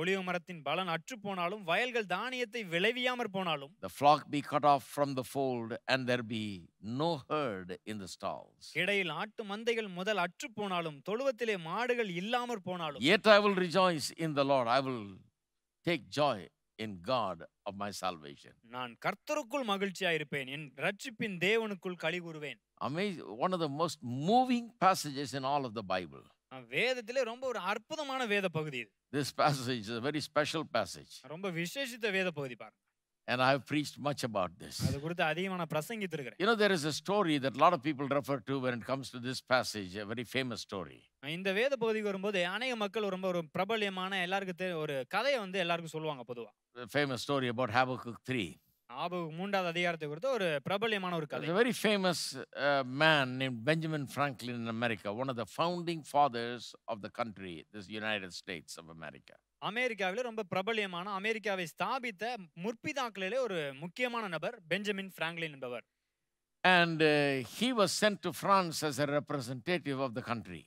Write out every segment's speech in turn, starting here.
ஒளிவு மரத்தின் பலன் அற்று போனாலும் வயல்கள் தானியத்தை விளைவியாமற் போனாலும் the flock be cut off from the fold and there be no herd in the stalls இடையில் ஆட்டு மந்தைகள் முதல் அற்று போனாலும் தொழுவத்திலே மாடுகள் இல்லாமற் போனாலும் yet i will rejoice in the lord i will take joy in god of my salvation நான் கர்த்தருக்குள் மகிழ்ச்சியாயிருப்பேன் என் இரட்சிப்பின் தேவனுக்குள் களி கூறுவேன் amazing one of the most moving passages in all of the bible வேதத்திலே ரொம்ப ஒரு அற்புதமான வேத பகுதி இது This passage is a very special passage. ரொம்ப விசேஷித்த வேத பகுதி பாருங்க And I have preached much about this. அது குறித்து அதிகமான பிரசங்கித்திருக்கிறேன். You know there is a story that a lot of people refer to when it comes to this passage, a very famous story. இந்த வேத பகுதிக்கு வரும்போது அநேக மக்கள் ரொம்ப ஒரு பிரபல்யமான எல்லாருக்கும் ஒரு கதையை வந்து எல்லாருக்கும் சொல்லுவாங்க பொதுவா. A famous story about Habakkuk 3. ஆபு மூன்றாவது அதிகாரத்தை குறித்து ஒரு பிரபலியமான ஒரு கதை very famous man name Benjamin Franklin in America one of the founding fathers of the country this United States of America அமெரிக்காவில் ரொம்ப பிரபலியமான அமெரிக்காவை ஸ்தாபித்த முற்பிதாக்களிலே ஒரு முக்கியமான நபர் பெஞ்சமின் ஃப்ராங்க்லின் என்பவர் and he was sent to France as a representative of the country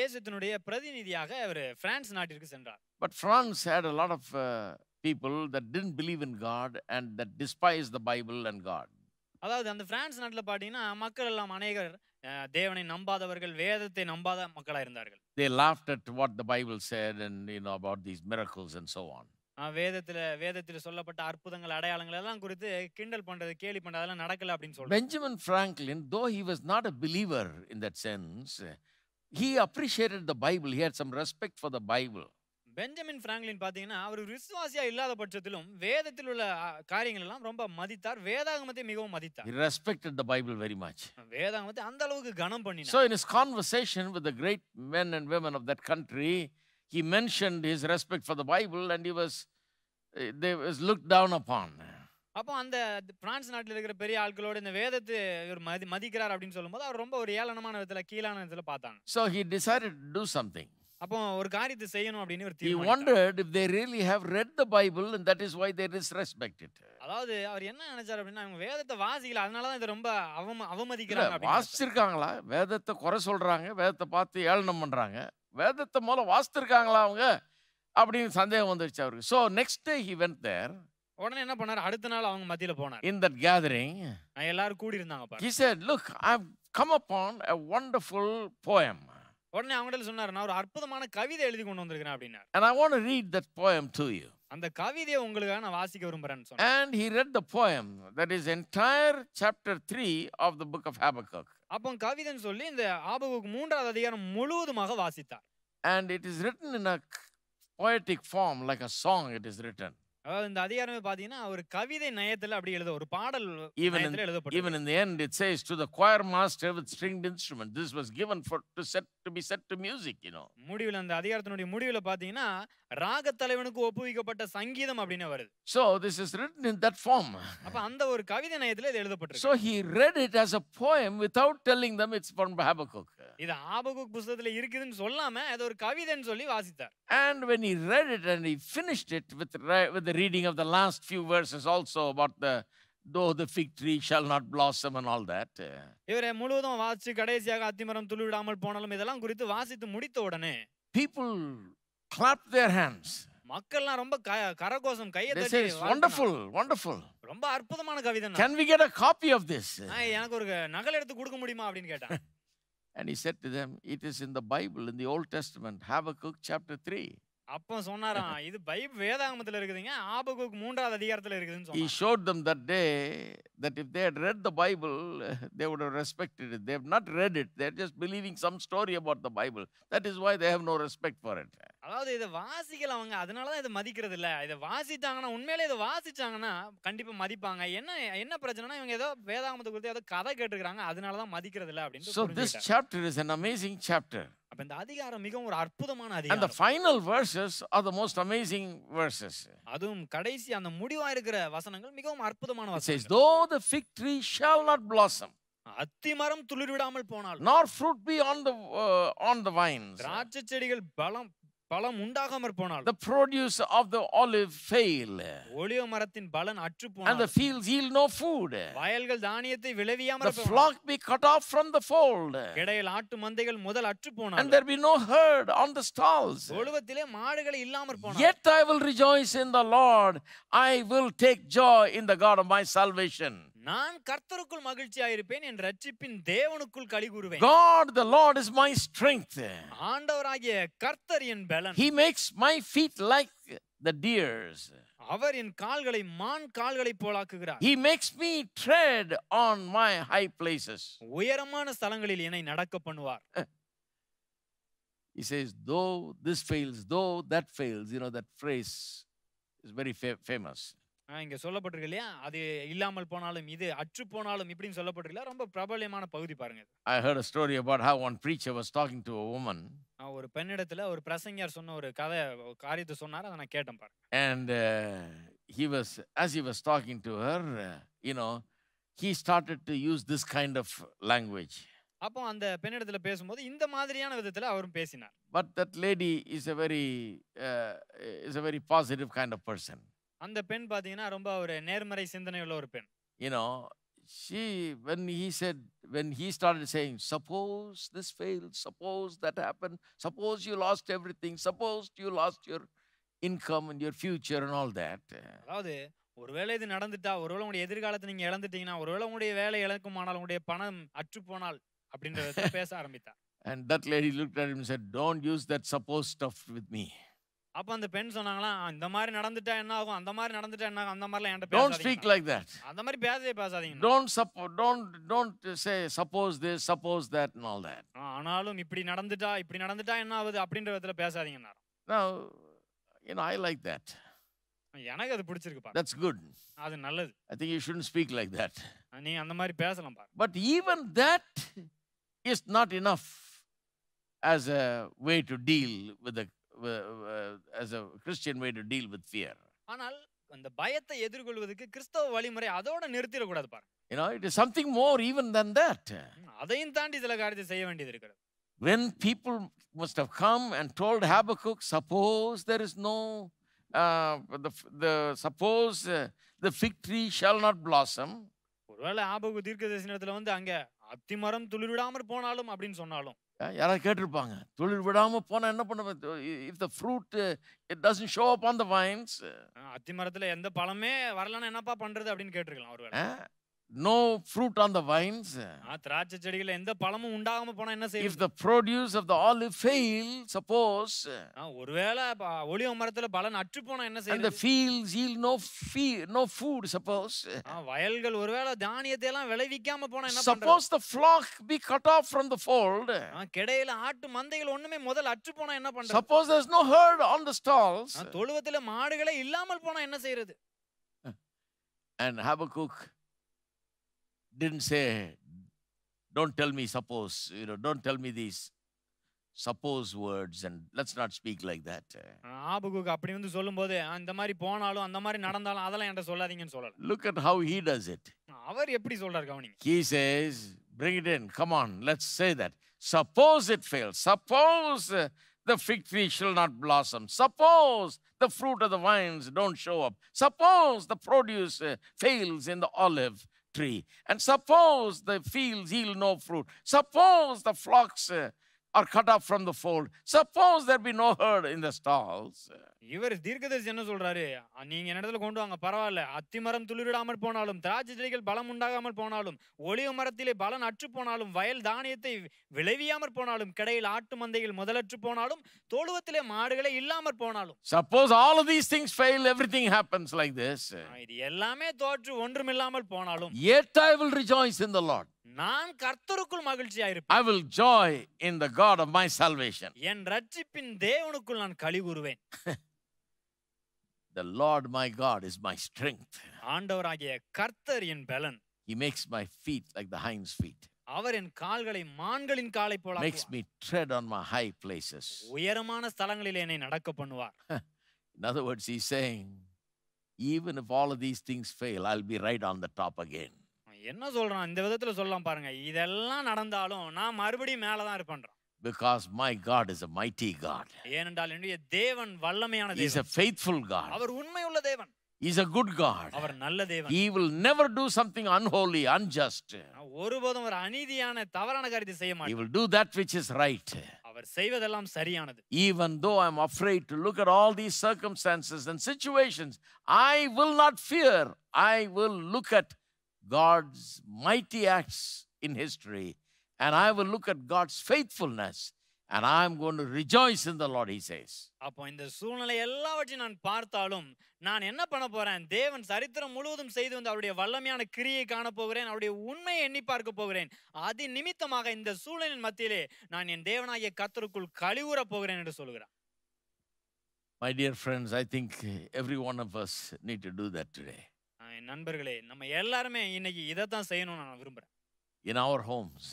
தேசத்தினுடைய பிரதிநிதியாக அவர் பிரான்ஸ் நாட்டிற்கு சென்றார் but France had a lot of people that didn't believe in God and that despised the Bible and God. அதாவது அந்த France நாட்டில் பார்த்தீங்கன்னா மக்கள் எல்லாம் அநேகர் தேவனை நம்பாதவர்கள் வேதத்தை நம்பாத மக்களாக இருந்தார்கள் they laughed at what the bible said and you know about these miracles and so on வேதத்துல வேதத்தில் சொல்லப்பட்ட அற்புதங்கள் அடையாளங்கள் எல்லாம் குறித்து கிண்டல் பண்றது கேலி பண்றது அதெல்லாம் நடக்கல அப்படின்னு சொல்றாங்க Benjamin Franklin though he was not a believer in that sense he appreciated the Bible he had some respect for the Bible Benjamin Franklin பார்த்தீங்கன்னா அவர் விசுவாசியா இல்லாத பட்சத்திலும் வேதத்தில் உள்ள காரியங்கள் எல்லாம் ரொம்ப மதித்தார் வேதாகமத்தை மிகவும் மதித்தார் respected the Bible very much வேதாகமத்தை அந்த அளவுக்கு கனம் பண்ணி so in his conversation with the great men and women of that country he mention his respect for the Bible and he was they was look down upon அப்போ அந்த France நாட்டில் இருக்கிற பெரிய ஆட்களோட இந்த வேதத்தை இவர் மதி மதிக்கிறார் அப்படின்னு சொல்லும்போது அவர் ரொம்ப ஒரு ஏளனமான விதத்தில் கீழான விதத்தில் பார்த்தாங்க so he decide to something அப்போ ஒரு காரியத்தை செய்யணும் அப்படின்னு ஒரு தீர்மானம் wondered if they really have read the bible and that is why they disrespect it அதாவது அவர் என்ன நினைச்சார் அப்படின்னா அவங்க வேதத்தை வாசிக்கல அதனால தான் இதை ரொம்ப அவம அவமதிக்கிறாங்க அப்படி வாசிச்சிருக்காங்களா வேதத்தை குறை சொல்றாங்க வேதத்தை பார்த்து ஏளனம் பண்றாங்க வேதத்தை மூலம் வாசிச்சிருக்காங்களா அவங்க அப்படின்னு சந்தேகம் வந்துருச்சு அவருக்கு so next day he went there உடனே என்ன பண்ணார் அடுத்த நாள் அவங்க மத்தியில் போனார் இன் தட் கேதரிங் எல்லாரும் கூடி இருந்தாங்க he look I come upon a wonderful poem உடனே அவங்கள்ட்ட சொன்னார் நான் ஒரு அற்புதமான கவிதை எழுதி கொண்டு வந்திருக்கிறேன் அப்படின்னார் and i want to read that poem to you அந்த கவிதையை உங்களுக்காக நான் வாசிக்க விரும்புறேன்னு சொன்னேன் and he read the poem that is entire chapter 3 of the book of habakkuk அப்போ கவிதைன்னு சொல்லி இந்த ஆபகுக்கு மூன்றாவது அதிகாரம் முழுவதுமாக வாசித்தார் and it is written in a poetic form like a song it is written Even in the end, it says to the choir master with stringed instrument this was given for to set to be set to music you know so this is written in that form so he read it as a poem without telling them it's from Habakkuk இது ஆபகுக் புஸ்தகத்துல இருக்குதுன்னு சொல்லாம அது ஒரு கவிதைன்னு சொல்லி வாசித்தார் and when he read it and he finished it with with the reading of the last few verses also about the though the fig tree shall not blossom and all that uh, இவரே முழுவதும் வாசிச்சு கடைசியாக அத்திமரம் துளிவிடாமல் போனாலும் இதெல்லாம் குறித்து வாசித்து முடித்த உடனே people clap their hands மக்கள்லாம் ரொம்ப கரகோஷம் கையை தட்டி வண்டர்ஃபுல் வண்டர்ஃபுல் ரொம்ப அற்புதமான கவிதை can we get a copy of this எனக்கு ஒரு நகல் எடுத்து கொடுக்க முடியுமா அப்படின்னு கேட்டான் And he said to them, It is in the Bible, in the Old Testament, Habakkuk chapter 3. அப்போ சொன்னாராம் இது பைபிள் வேதாகமத்தில் இருக்குதுங்க ஆபகுக்கு மூன்றாவது அதிகாரத்தில் இருக்குதுன்னு சொல்லி showed them that day that if they read the Bible they would respect it they've not read it they're just believing some story about the Bible that is why they have no respect for it அதாவது இதை வாசிக்கல அவங்க அதனால தான் இதை மதிக்கிறது இல்லை இதை வாசித்தாங்கன்னா உண்மையிலே இத வாசிச்சாங்கன்னா கண்டிப்பா மதிப்பாங்க என்ன என்ன பிரச்சனைனா இவங்க ஏதோ வேதாகமத்தை குறித்து ஏதோ கதை கேட்டுருக்காங்க அதனால தான் மதிக்கிறது இல்லை அப்படின்னு so this chapter is an amazing chapter அப்ப இந்த அதிகாரம் மிகவும் ஒரு அற்புதமான அதிகாரம் அந்த final verses are the most amazing verses அதுவும் கடைசி அந்த முடிவா இருக்கிற வசனங்கள் மிகவும் அற்புதமான வசனம் though the fig tree shall not blossom அத்திமரம் விடாமல் போனால் nor fruit be on the on the vine திராட்சை செடிகள் பலம் உண்டாகாமற் போனால் the produce of the olive fail ஒலிவ மரத்தின் பலன் அற்று போனால் and the fields yield no food வயல்கள் தானியத்தை விளைவியாமற் போனால் the flock be cut off from the fold இடையில் ஆட்டு மந்தைகள் முதல் அற்று போனால் and there be no herd on the stalls மாடுகள் இல்லாமற் போனால் yet i will rejoice in the lord i will take joy in the god of my salvation God, the Lord, is my strength. He makes my feet like the deer's. He makes me tread on my high places. He says, though this fails, though that fails, you know, that phrase is very famous. சொல்லப்பட்டிருக்கு இல்லையா அது இல்லாமல் போனாலும் இது அற்று போனாலும் இப்படின்னு ரொம்ப பிரபலமான பகுதி பாருங்க I heard a story about how one preacher was talking to a woman ஒரு பெண்ணிடத்துல ஒரு பிரசங்கர் சொன்ன ஒரு கதை காரியத்தை சொன்னார் அதை நான் கேட்டேன் பாருங்க and uh, he was as he was talking to her uh, you know he started to use this kind of language அப்போ அந்த பெண்ணிடத்துல பேசும்போது இந்த மாதிரியான விதத்துல அவரும் பேசினார் but that lady is a very uh, is a very positive kind of person அந்த பெண் பாத்தீங்கன்னா ரொம்ப ஒரு நேர்மறை சிந்தனை ஒரு பெண் you know she when he said when he started saying suppose this failed suppose that happened suppose you lost everything suppose you lost your income and your future and all that அதாவது ஒருவேளை இது நடந்துட்டா ஒருவேளை உங்களுடைய எதிர்காலத்தை நீங்க இழந்துட்டீங்கன்னா ஒருவேளை உங்களுடைய வேலை இழக்குமானால் உங்களுடைய பணம் அற்று போனால் அப்படின்றத பேச ஆரம்பித்தா and that lady looked at him and said don't use that suppose stuff with me அப்ப அந்த பெண் சொன்னாங்களாம் இந்த மாதிரி நடந்துட்டா என்ன ஆகும் அந்த மாதிரி நடந்துட்டா என்ன ஆகும் அந்த மாதிரிலாம் என்கிட்ட டோன்ட் ஸ்பீக் லைக் தட் அந்த மாதிரி பேசவே பேசாதீங்க don't suppose don't don't say suppose this suppose that and all that ஆனாலும் இப்படி நடந்துட்டா இப்படி நடந்துட்டா என்ன ஆகுது அப்படின்ற விதத்துல பேசாதீங்க நான் you know i like that எனக்கு அது பிடிச்சிருக்கு பா தட்ஸ் குட் அது நல்லது I think you should speak like that நீ அந்த மாதிரி பேசலாம் பா but even that is not enough as a way to deal with as a Christian way to deal with fear. you know it is something more even than that when people must have come and told Habakkuk suppose there is no uh, the, the suppose uh, the fig tree shall not blossom ஒருவேளை the தீர்க்கதரிசனத்துல வந்து அங்க அத்திமரம் துளிர்விடாமற் யாராவது கேட்டிருப்பாங்க தொழில் விடாமல் போனால் என்ன பண்ணுவேன் if the fruit it doesn't show up on the vines அத்தி மரத்தில் எந்த பழமே வரலன்னா என்னப்பா பண்ணுறது அப்படின்னு கேட்டிருக்கலாம் ஒரு no fruit on the vines if the produce of the olive fail suppose ஒருவேளை and the fields yield no feed, no food suppose suppose the flock be cut off from the fold suppose there's no herd on the stalls and Habakkuk didn't say, don't tell me suppose, you know, don't tell me these suppose words and let's not speak like that. Look at how he does it. He says, bring it in. Come on, let's say that. Suppose it fails. Suppose uh, the fig tree shall not blossom. Suppose the fruit of the vines don't show up. Suppose the produce uh, fails in the olive tree. And suppose the fields yield no fruit. Suppose the flocks uh, or cut off from the fold. Suppose there be no herd in the stalls. இவர் தீர்க்கதரிசி என்ன சொல்றாரு நீங்க என்ன இடத்துல கொண்டு வாங்க பரவாயில்ல அத்தி மரம் துளிரிடாமல் போனாலும் திராட்சை செடிகள் பலம் உண்டாகாமல் போனாலும் ஒளிவு மரத்திலே பலன் அற்று போனாலும் வயல் தானியத்தை விளைவியாமற் போனாலும் கடையில் ஆட்டு மந்தையில் முதலற்று போனாலும் தோழுவத்திலே மாடுகளே இல்லாமற் போனாலும் suppose all of these things fail everything happens like this இது எல்லாமே தோற்று ஒன்றுமில்லாமல் போனாலும் yet i will rejoice in the lord நான் கர்த்தருக்குள் joy I will joy in the God of my salvation என் ரட்சிப்பின் தேவனுக்குள் நான் களி கூறுவேன் The Lord my God is my strength. ஆண்டவராகிய கர்த்தர் என் பலன். He makes my feet like the hind's feet. அவர் என் கால்களை மான்களின் காலை போல makes me tread on my high places. உயரமான ஸ்தலங்களில் என்னை நடக்க பண்ணுவார். In other words, he's saying, even if all of these things fail, I'll be right on the top again. என்ன சொல்றான் இந்த விதத்துல சொல்லலாம் பாருங்க இதெல்லாம் நடந்தாலும் நான் மறுபடியும் மேல தான் இருப்பேன்றான் because my God is a mighty God ஏனென்றால் என்னுடைய தேவன் வல்லமையான இஸ் அ a காட் அவர் உண்மை உள்ள தேவன் இஸ் அ குட் காட் அவர் நல்ல தேவன் he will never do something unholy unjust ஒருபோதும் ஒரு அநீதியான தவறான காரியத்தை செய்ய மாட்டார் he will do that which is right அவர் செய்வதெல்லாம் சரியானது even though I am afraid to look at all these circumstances and situations I will not fear I will look at God's mighty acts in history, and I will look at God's faithfulness, and I'm going to rejoice in the Lord, he says. அப்போ இந்த சூழ்நிலை எல்லாவற்றையும் நான் பார்த்தாலும் நான் என்ன பண்ண போறேன் தேவன் சரித்திரம் முழுவதும் செய்து வந்து அவருடைய வல்லமையான கிரியை காண போகிறேன் அவருடைய உண்மையை எண்ணி பார்க்க போகிறேன் அது நிமித்தமாக இந்த சூழலின் மத்தியிலே நான் என் தேவனாகிய கத்தருக்குள் கழிவுற போகிறேன் என்று சொல்கிறான் My dear friends, I think every one of us need to do that today. என் நண்பர்களே நம்ம எல்லாருமே இன்னைக்கு இதை தான் செய்யணும்னு நான் விரும்புறேன் in our homes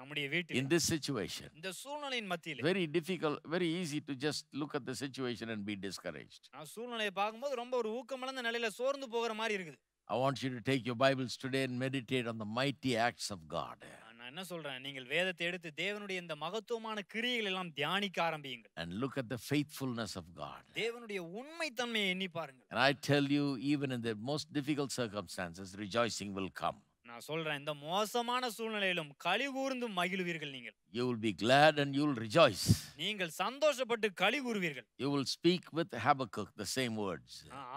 நம்முடைய வீட்டில் in this situation இந்த சூழ்நிலையின் மத்தியில் very difficult very easy to just look at the situation and be discouraged நான் சூழ்நிலையை பாக்கும்போது ரொம்ப ஒரு ஊக்கமளந்த நிலையில சோர்ந்து போகிற மாதிரி இருக்குது I want you to take your Bibles today and meditate on the mighty acts of God. என்ன சொல்றேன் நீங்கள் வேதத்தை எடுத்து தேவனுடைய இந்த மகத்துவமான கிரியைகள் எல்லாம் தியானிக்க ஆரம்பியுங்கள் and look at the faithfulness of god தேவனுடைய உண்மை தன்மையை எண்ணி பாருங்கள் and i tell you even in the most difficult circumstances rejoicing will come நான் சொல்றேன் இந்த மோசமான சூழ்நிலையிலும் கழி கூர்ந்து மகிழ்வீர்கள் நீங்கள் you will be glad and you will rejoice நீங்கள் சந்தோஷப்பட்டு கழி கூர்வீர்கள் you will speak with habakkuk the same words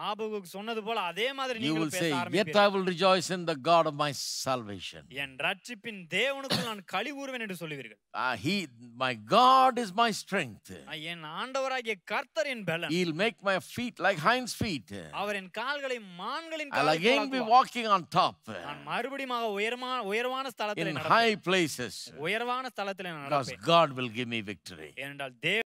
Habakkuk சொன்னது போல அதே மாதிரி நீங்கள் பேச ஆரம்பிப்பீர்கள் yet i will rejoice in the god of my salvation என் இரட்சிப்பின் தேவனுக்கு நான் கழி கூர்வேன் என்று சொல்லுவீர்கள் he my god is my strength என் ஆண்டவராகிய கர்த்தர் என் பலம் he will make my feet like hinds feet அவர் என் கால்களை மான்களின் கால்களை i'll again be walking on top நான் மறுபடியும் நிச்சயமாக உயர்மா உயர்வான ஸ்தலத்தில் in high places உயர்வான ஸ்தலத்தில் நான் நடப்பேன் because god will give me victory ஏனென்றால் தேவ